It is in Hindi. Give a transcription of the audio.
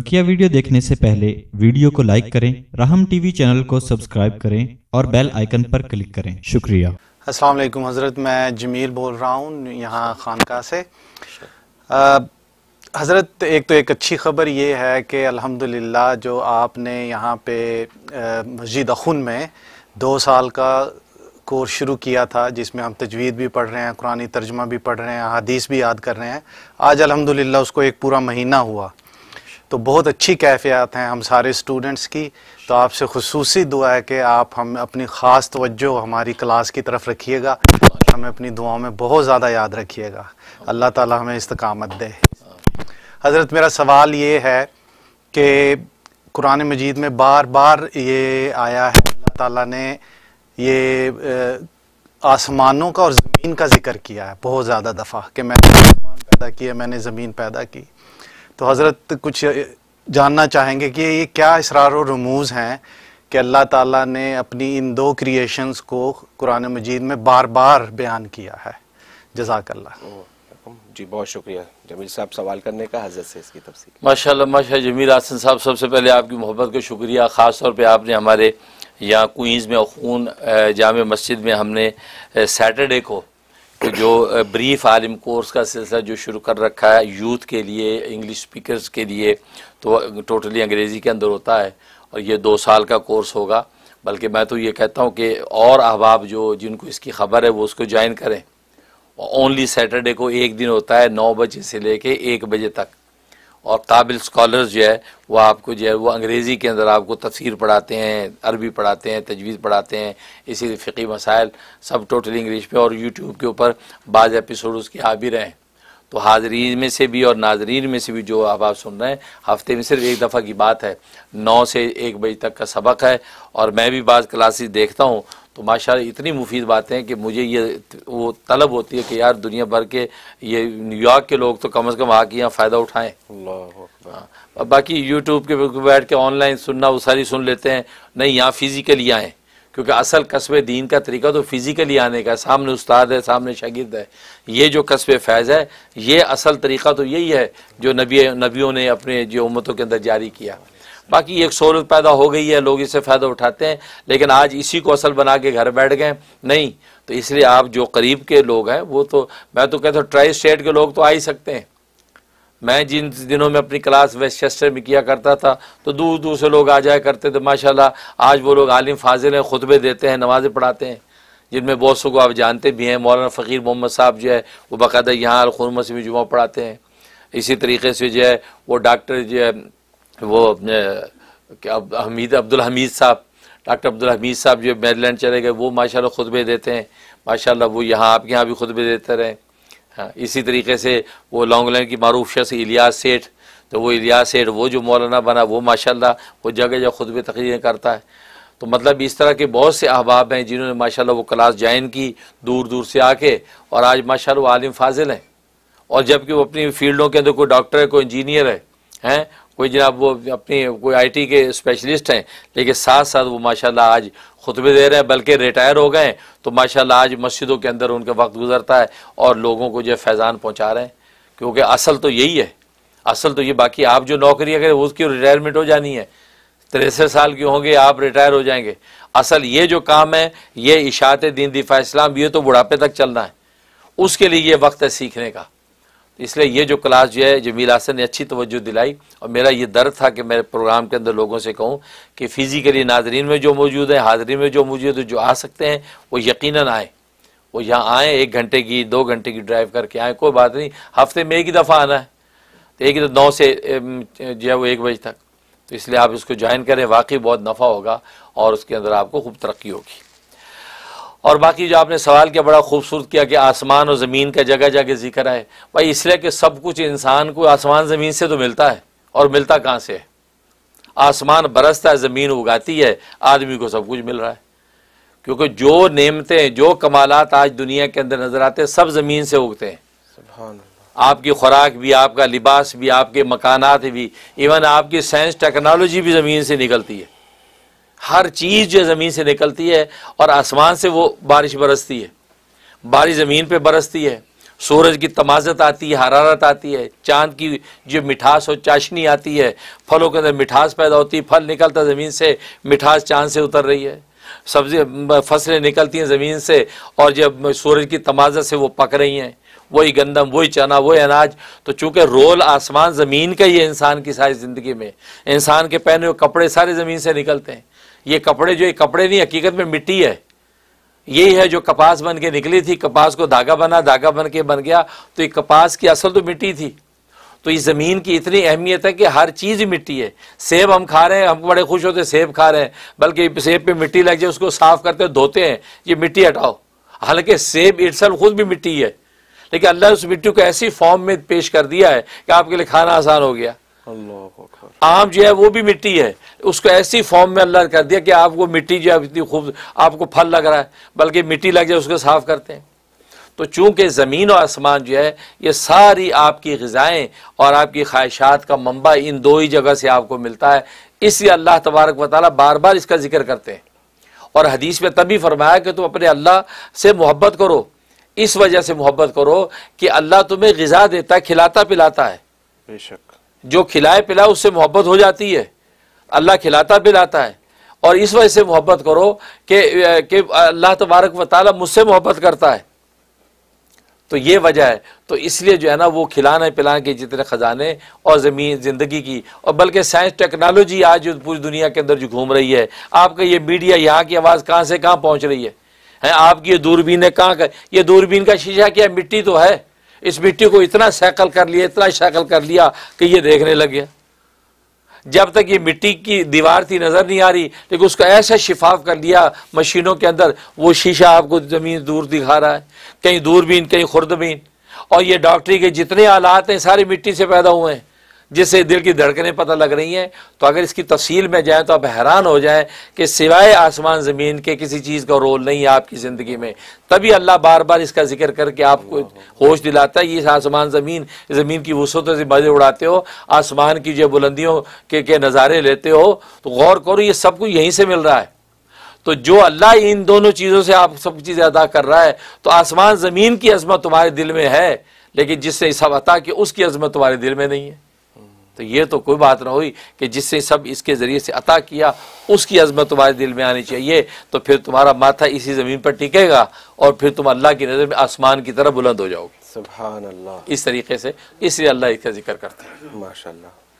बकिया वीडियो देखने से पहले वीडियो को लाइक करें राहम टीवी चैनल को सब्सक्राइब करें और बेल आइकन पर क्लिक करें शुक्रिया अस्सलाम वालेकुम हज़रत मैं जमील बोल रहा हूँ यहाँ खानका से हज़रत एक तो एक अच्छी खबर ये है कि अल्हम्दुलिल्लाह जो आपने यहाँ पे मस्जिद अखुन में दो साल का कोर्स शुरू किया था जिसमें हम तजवीद भी पढ़ रहे हैं कुरानी तर्जमा भी पढ़ रहे हैं हदीस भी याद कर रहे हैं आज अल्हम्दुलिल्लाह उसको एक पूरा महीना हुआ तो बहुत अच्छी कैफियात हैं हम सारे स्टूडेंट्स की तो आपसे खसूस दुआ है कि आप हम अपनी ख़ास तवज्जो हमारी क्लास की तरफ रखिएगा हमें अपनी दुआओं में बहुत ज़्यादा याद रखिएगा अल्लाह ताला हमें इस्तकामत दे हज़रत मेरा सवाल ये है कि कुरान मजीद में बार बार ये आया है अल्लाह ताला ने ये आसमानों का और ज़मीन का जिक्र किया है बहुत ज़्यादा दफ़ा कि मैंने आसमान पैदा किया मैंने ज़मीन पैदा की तो हज़रत कुछ जानना चाहेंगे कि ये क्या इसरार रमूज़ हैं कि अल्लाह ताला ने अपनी इन दो क्रिएशंस को कुरान मजीद में बार बार बयान किया है जजाकल्ला जी बहुत शुक्रिया जमील साहब सवाल करने का हजरत से इसकी तफसी माशा माशा जमील आसन साहब सबसे पहले आपकी मोहब्बत का शुक्रिया ख़ास तौर पे आपने हमारे यहाँ कुंज में खून जाम मस्जिद में हमने सैटरडे को तो जो ब्रीफ आलिम कोर्स का सिलसिला जो शुरू कर रखा है यूथ के लिए इंग्लिश स्पीकर्स के लिए तो टोटली अंग्रेज़ी के अंदर होता है और ये दो साल का कोर्स होगा बल्कि मैं तो ये कहता हूँ कि और अहबाब जो जिनको इसकी ख़बर है वो उसको ज्वाइन करें ओनली सैटरडे को एक दिन होता है नौ बजे से लेके एक बजे तक और काबिल स्कॉलर्स जो है वो आपको जो है वो अंग्रेज़ी के अंदर आपको तफसीर पढ़ाते हैं अरबी पढ़ाते हैं तजवीज़ पढ़ाते हैं इसी फ़िकी मसाइल सब टोटल इंग्लिश पे और यूट्यूब के ऊपर बाज़ एपिसोड उसके आ भी रहे हैं तो हाजरीन में से भी और नाजरीन में से भी जो आप आप सुन रहे हैं हफ्ते में सिर्फ एक दफ़ा की बात है नौ से एक बजे तक का सबक है और मैं भी बाज़ क्लासेस देखता हूँ तो माशा इतनी मुफीद बातें हैं कि मुझे ये वो तलब होती है कि यार दुनिया भर के ये न्यूयॉर्क के लोग तो कम अज़ कम आके यहाँ फ़ायदा उठाएँ हाँ। अब बाकी यूट्यूब के बैठ के ऑनलाइन सुनना वो सारी सुन लेते हैं नहीं यहाँ फ़िज़िकली आएँ क्योंकि असल कस्बे दीन का तरीका तो फ़िज़िकली आने का सामने उस्ताद है सामने शगिद है ये जो कस्बे फैज़ है ये असल तरीका तो यही है जो नबी नबियों ने अपने जो उम्मतों के अंदर जारी किया बाकी एक सहूलत पैदा हो गई है लोग इससे फ़ायदा उठाते हैं लेकिन आज इसी को असल बना के घर बैठ गए नहीं तो इसलिए आप जो करीब के लोग हैं वो तो मैं तो कहता हूँ ट्राई स्टेट के लोग तो आ ही सकते हैं मैं जिन दिनों में अपनी क्लास वेस्टचेस्टर में किया करता था तो दूर दूर से लोग आ जाया करते थे माशाल्लाह आज वो लोग आलिम फाजिल हैं खुतबे देते हैं नमाज़ें पढ़ाते हैं जिनमें बहुत सो को आप जानते भी हैं मौलाना फ़कीर मोहम्मद साहब जो है वो बाकायदा यहाँ अलखुरमसी में जुमा पढ़ाते हैं इसी तरीके से जो है वो डॉक्टर जो है वो अपने हमीद अब्दुल हमीद साहब डॉक्टर अब्दुल हमीद साहब जो मेरीलैंड चले गए वो माशाल्लाह खुतबे देते हैं माशाल्लाह वो यहाँ आपके यहाँ भी खुतबे देते रहे हाँ इसी तरीके से वो लॉन्गलैंड की मरूफ शख्स इलियास सेठ तो वो इलियास सेठ वो जो मौलाना बना वो माशा वो जगह जगह खुतब तकरीरें करता है तो मतलब इस तरह के बहुत से अहबाब हैं जिन्होंने माशाल्लाह वो क्लास ज्वाइन की दूर दूर से आके और आज माशाल्लाह वो आलिम फाजिल हैं और जबकि वो अपनी फील्डों के अंदर कोई डॉक्टर है कोई इंजीनियर है हैं कोई जनाब वो अपनी कोई आईटी के स्पेशलिस्ट हैं लेकिन साथ साथ वो माशाल्लाह आज खुतबे दे रहे हैं बल्कि रिटायर हो गए तो माशाल्लाह आज मस्जिदों के अंदर उनका वक्त गुजरता है और लोगों को जो फैज़ान पहुँचा रहे हैं क्योंकि असल तो यही है असल तो ये बाकी आप जो नौकरी अगर उसकी रिटायरमेंट हो जानी है तिरसठ साल के होंगे आप रिटायर हो जाएंगे असल ये जो काम है ये इशात दीन दिफा इस्लाम ये तो बुढ़ापे तक चलना है उसके लिए ये वक्त है सीखने का इसलिए ये जो क्लास जो है जमील आसन ने अच्छी तवज्जो दिलाई और मेरा ये दर्द था कि मेरे प्रोग्राम के अंदर लोगों से कहूँ कि फ़िज़िकली नाजरीन में जो मौजूद है हाजरीन में जो मौजूद है जो आ सकते हैं वो यकीन आएँ वो यहाँ आएँ एक घंटे की दो घंटे की ड्राइव करके आएँ कोई बात नहीं हफ्ते में एक ही दफ़ा आना है तो एक नौ से जो है वो एक बजे तक तो इसलिए आप इसको ज्वाइन करें वाकई बहुत नफ़ा होगा और उसके अंदर आपको खूब तरक्की होगी और बाकी जो आपने सवाल किया बड़ा खूबसूरत किया कि आसमान और ज़मीन का जगह जगह जिक्र है भाई इसलिए कि सब कुछ इंसान को आसमान ज़मीन से तो मिलता है और मिलता कहाँ से है आसमान बरसता है ज़मीन उगाती है आदमी को सब कुछ मिल रहा है क्योंकि जो हैं जो कमालत आज दुनिया के अंदर नज़र आते हैं सब ज़मीन से उगते हैं आपकी खुराक भी आपका लिबास भी आपके मकानात भी इवन आपकी साइंस टेक्नोलॉजी भी ज़मीन से निकलती है हर चीज़ जो ज़मीन से निकलती है और आसमान से वो बारिश बरसती है बारिश ज़मीन पे बरसती है सूरज की तमाजत आती है हरारत आती है चांद की जो मिठास और चाशनी आती है फलों के अंदर मिठास पैदा होती है फल निकलता ज़मीन से मिठास चांद से उतर रही है सब्जी फसलें निकलती हैं ज़मीन से और जब सूरज की तमाजत से वो पक रही हैं वही गंदम वही चना वही अनाज तो चूंकि रोल आसमान ज़मीन का ही है इंसान की सारी ज़िंदगी में इंसान के पहने हुए कपड़े सारे ज़मीन से निकलते हैं ये कपड़े जो ये कपड़े नहीं हकीकत में मिट्टी है यही है जो कपास बन के निकली थी कपास को धागा बना धागा बन के बन गया तो ये कपास की असल तो मिट्टी थी तो इस ज़मीन की इतनी अहमियत है कि हर चीज़ ही मिट्टी है सेब हम खा रहे हैं हम बड़े खुश होते सेब खा रहे हैं बल्कि सेब पे मिट्टी लग जाए उसको साफ़ करते धोते हैं ये मिट्टी हटाओ हालांकि सेब इटसल खुद भी मिट्टी है लेकिन अल्लाह उस मिट्टी को ऐसी फॉर्म में पेश कर दिया है कि आपके लिए खाना आसान हो गया आम जो है वो भी मिट्टी है उसको ऐसी फॉर्म में अल्लाह कर दिया कि आपको मिट्टी जो है इतनी खूब आपको फल लग रहा है बल्कि मिट्टी लग जाए उसको साफ करते हैं तो चूंकि ज़मीन और आसमान जो है ये सारी आपकी गज़ाएँ और आपकी ख्वाहिशात का मंबा इन दो ही जगह से आपको मिलता है इसलिए अल्लाह तबारक वाली बार बार इसका जिक्र करते हैं और हदीस में तभी फरमाया कि तुम अपने अल्लाह से मोहब्बत करो इस वजह से मोहब्बत करो कि अल्लाह तुम्हें गज़ा देता है खिलाता पिलाता है बेशक जो खिलाए पिलाए उससे मोहब्बत हो जाती है अल्लाह खिलाता पिलाता है और इस वजह से मोहब्बत करो कि कि अल्लाह तबारक व मुझसे मोहब्बत करता है तो ये वजह है तो इसलिए जो है ना वो खिलाने पिलाने के जितने ख़जाने और ज़मीन ज़िंदगी की और बल्कि साइंस टेक्नोलॉजी आज पूरी दुनिया के अंदर जो घूम रही है आपका ये मीडिया यहाँ की आवाज़ कहाँ से कहाँ पहुँच रही है हैं आपकी ये दूरबीन है कहाँ का ये दूरबीन का शीशा क्या मिट्टी तो है इस मिट्टी को इतना शैकल कर लिया इतना शैकल कर लिया कि ये देखने लग गया जब तक ये मिट्टी की दीवार थी नज़र नहीं आ रही लेकिन उसका ऐसा शिफाफ कर लिया मशीनों के अंदर वो शीशा आपको ज़मीन दूर दिखा रहा है कहीं दूरबीन कहीं खुर्दबीन और ये डॉक्टरी के जितने आलात हैं सारी मिट्टी से पैदा हुए हैं जिससे दिल की धड़कने पता लग रही हैं तो अगर इसकी तफसील में जाए तो आप हैरान हो जाए कि सिवाय आसमान ज़मीन के किसी चीज़ का रोल नहीं है आपकी ज़िंदगी में तभी अल्लाह बार बार इसका जिक्र करके आपको होश दिलाता है ये आसमान ज़मीन ज़मीन की वसूतों से मजे उड़ाते हो आसमान की जो बुलंदियों के के नज़ारे लेते हो तो गौर करो ये सब कुछ यहीं से मिल रहा है तो जो अल्लाह इन दोनों चीज़ों से आप सब चीज़ें अदा कर रहा है तो आसमान ज़मीन की अजमत तुम्हारे दिल में है लेकिन जिसने सब अता कि उसकी अजमत तुम्हारे दिल में नहीं है तो ये तो कोई बात ना हुई कि जिससे सब इसके ज़रिए से अता किया उसकी अजमत तुम्हारे दिल में आनी चाहिए तो फिर तुम्हारा माथा इसी ज़मीन पर टिकेगा और फिर तुम अल्लाह की नज़र में आसमान की तरफ बुलंद हो जाओगे सुबह इस तरीके से इसलिए अल्लाह इसका जिक्र करते हैं माशा